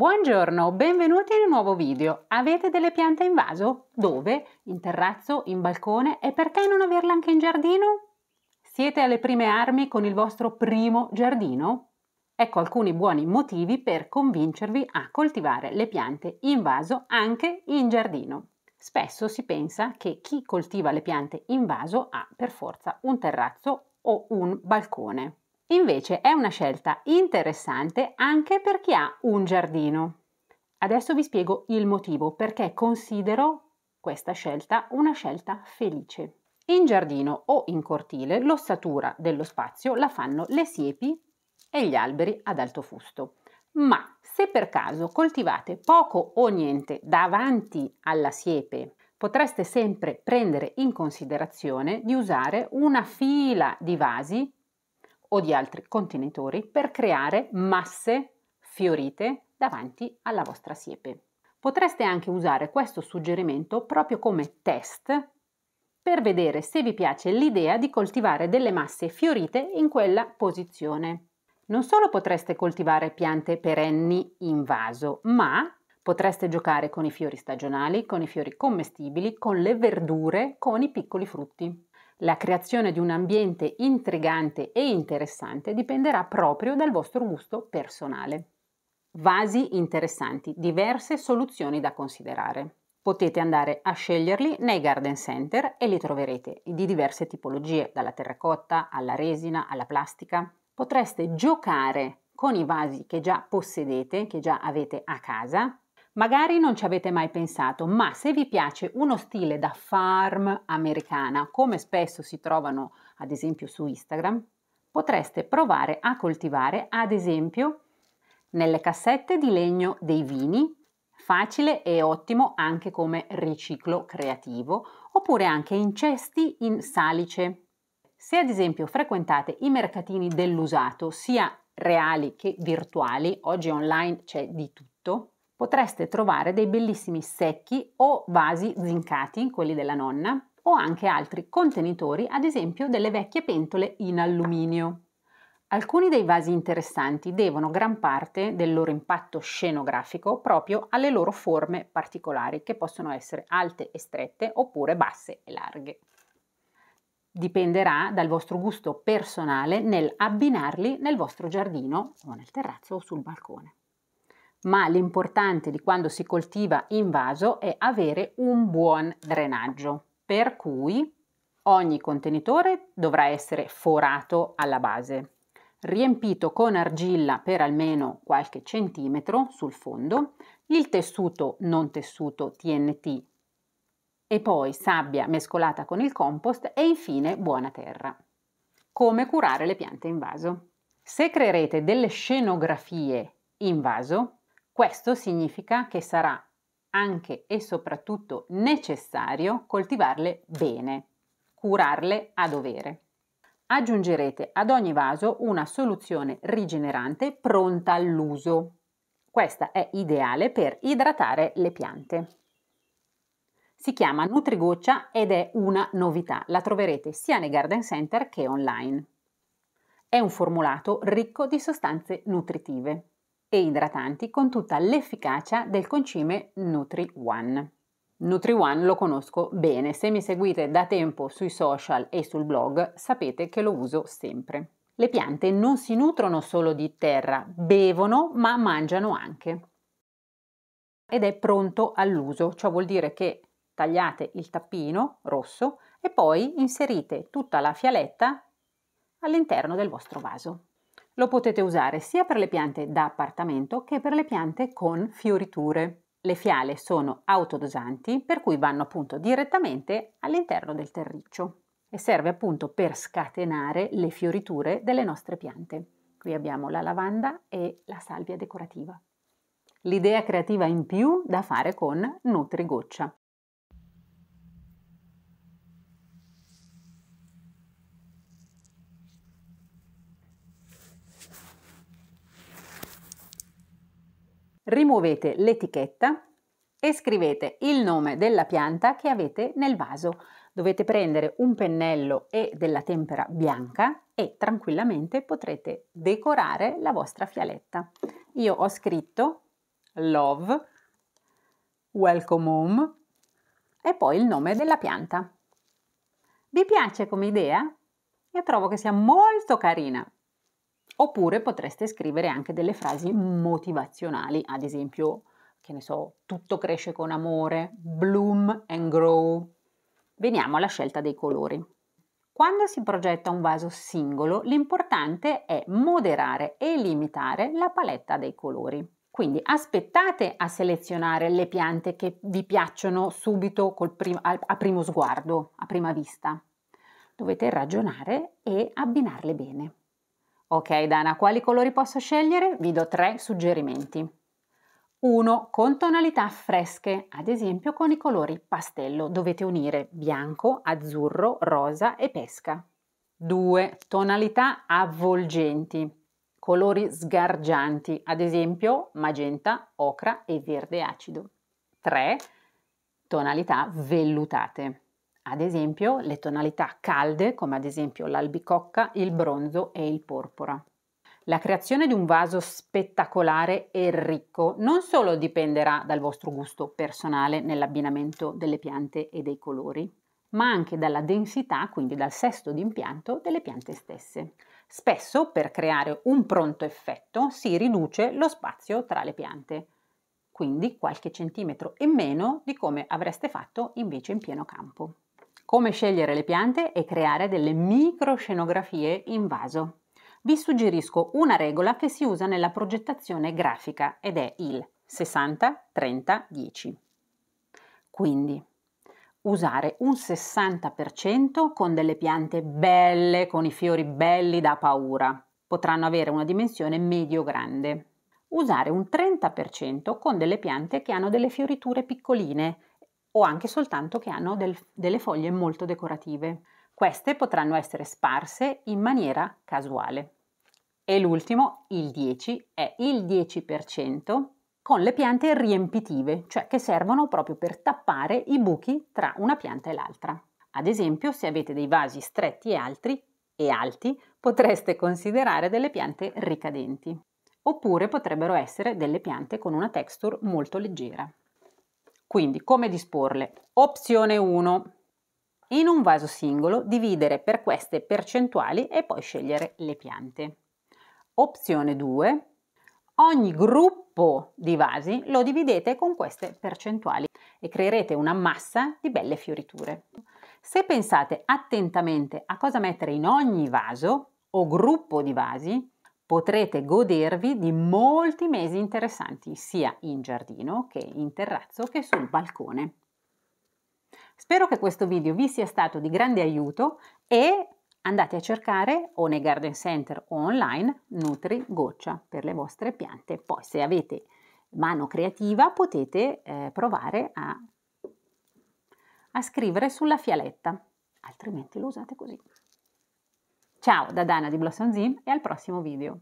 Buongiorno, benvenuti in un nuovo video. Avete delle piante in vaso? Dove? In terrazzo? In balcone? E perché non averle anche in giardino? Siete alle prime armi con il vostro primo giardino? Ecco alcuni buoni motivi per convincervi a coltivare le piante in vaso anche in giardino. Spesso si pensa che chi coltiva le piante in vaso ha per forza un terrazzo o un balcone. Invece è una scelta interessante anche per chi ha un giardino. Adesso vi spiego il motivo perché considero questa scelta una scelta felice. In giardino o in cortile l'ossatura dello spazio la fanno le siepi e gli alberi ad alto fusto. Ma se per caso coltivate poco o niente davanti alla siepe, potreste sempre prendere in considerazione di usare una fila di vasi o di altri contenitori per creare masse fiorite davanti alla vostra siepe. Potreste anche usare questo suggerimento proprio come test per vedere se vi piace l'idea di coltivare delle masse fiorite in quella posizione. Non solo potreste coltivare piante perenni in vaso, ma potreste giocare con i fiori stagionali, con i fiori commestibili, con le verdure, con i piccoli frutti. La creazione di un ambiente intrigante e interessante dipenderà proprio dal vostro gusto personale. Vasi interessanti, diverse soluzioni da considerare. Potete andare a sceglierli nei garden center e li troverete di diverse tipologie, dalla terracotta alla resina alla plastica. Potreste giocare con i vasi che già possedete, che già avete a casa, Magari non ci avete mai pensato, ma se vi piace uno stile da farm americana, come spesso si trovano ad esempio su Instagram, potreste provare a coltivare ad esempio nelle cassette di legno dei vini, facile e ottimo anche come riciclo creativo, oppure anche in cesti in salice. Se ad esempio frequentate i mercatini dell'usato, sia reali che virtuali, oggi online c'è di tutto, potreste trovare dei bellissimi secchi o vasi zincati, quelli della nonna, o anche altri contenitori, ad esempio delle vecchie pentole in alluminio. Alcuni dei vasi interessanti devono gran parte del loro impatto scenografico proprio alle loro forme particolari, che possono essere alte e strette oppure basse e larghe. Dipenderà dal vostro gusto personale nel abbinarli nel vostro giardino o nel terrazzo o sul balcone ma l'importante di quando si coltiva in vaso è avere un buon drenaggio, per cui ogni contenitore dovrà essere forato alla base, riempito con argilla per almeno qualche centimetro sul fondo, il tessuto non tessuto TNT e poi sabbia mescolata con il compost e infine buona terra. Come curare le piante in vaso? Se creerete delle scenografie in vaso, questo significa che sarà anche e soprattutto necessario coltivarle bene, curarle a dovere. Aggiungerete ad ogni vaso una soluzione rigenerante pronta all'uso. Questa è ideale per idratare le piante. Si chiama Nutrigoccia ed è una novità, la troverete sia nei garden center che online. È un formulato ricco di sostanze nutritive e idratanti con tutta l'efficacia del concime Nutri-One. Nutri-One lo conosco bene, se mi seguite da tempo sui social e sul blog sapete che lo uso sempre. Le piante non si nutrono solo di terra, bevono ma mangiano anche. Ed è pronto all'uso, ciò vuol dire che tagliate il tappino rosso e poi inserite tutta la fialetta all'interno del vostro vaso. Lo potete usare sia per le piante da appartamento che per le piante con fioriture. Le fiale sono autodosanti, per cui vanno appunto direttamente all'interno del terriccio e serve appunto per scatenare le fioriture delle nostre piante. Qui abbiamo la lavanda e la salvia decorativa. L'idea creativa in più da fare con Nutrigoccia. rimuovete l'etichetta e scrivete il nome della pianta che avete nel vaso. Dovete prendere un pennello e della tempera bianca e tranquillamente potrete decorare la vostra fialetta. Io ho scritto Love, Welcome Home e poi il nome della pianta. Vi piace come idea? Io trovo che sia molto carina. Oppure potreste scrivere anche delle frasi motivazionali, ad esempio, che ne so, tutto cresce con amore, bloom and grow. Veniamo alla scelta dei colori. Quando si progetta un vaso singolo, l'importante è moderare e limitare la paletta dei colori. Quindi aspettate a selezionare le piante che vi piacciono subito prim a primo sguardo, a prima vista. Dovete ragionare e abbinarle bene. Ok Dana, quali colori posso scegliere? Vi do tre suggerimenti. 1. Con tonalità fresche, ad esempio con i colori pastello dovete unire bianco, azzurro, rosa e pesca. 2. Tonalità avvolgenti, colori sgargianti, ad esempio magenta, ocra e verde acido. 3. Tonalità vellutate ad esempio le tonalità calde come ad esempio l'albicocca, il bronzo e il porpora. La creazione di un vaso spettacolare e ricco non solo dipenderà dal vostro gusto personale nell'abbinamento delle piante e dei colori, ma anche dalla densità, quindi dal sesto di impianto delle piante stesse. Spesso per creare un pronto effetto si riduce lo spazio tra le piante, quindi qualche centimetro in meno di come avreste fatto invece in pieno campo come scegliere le piante e creare delle microscenografie in vaso. Vi suggerisco una regola che si usa nella progettazione grafica ed è il 60-30-10. Quindi usare un 60% con delle piante belle, con i fiori belli da paura. Potranno avere una dimensione medio-grande. Usare un 30% con delle piante che hanno delle fioriture piccoline, o anche soltanto che hanno del, delle foglie molto decorative. Queste potranno essere sparse in maniera casuale. E l'ultimo, il 10, è il 10% con le piante riempitive, cioè che servono proprio per tappare i buchi tra una pianta e l'altra. Ad esempio, se avete dei vasi stretti e altri, e alti, potreste considerare delle piante ricadenti. Oppure potrebbero essere delle piante con una texture molto leggera. Quindi come disporle? Opzione 1. In un vaso singolo dividere per queste percentuali e poi scegliere le piante. Opzione 2. Ogni gruppo di vasi lo dividete con queste percentuali e creerete una massa di belle fioriture. Se pensate attentamente a cosa mettere in ogni vaso o gruppo di vasi, potrete godervi di molti mesi interessanti sia in giardino che in terrazzo che sul balcone. Spero che questo video vi sia stato di grande aiuto e andate a cercare o nei garden center o online Nutri Goccia per le vostre piante. Poi se avete mano creativa potete eh, provare a, a scrivere sulla fialetta, altrimenti lo usate così. Ciao da Dana di Blossom Zim e al prossimo video.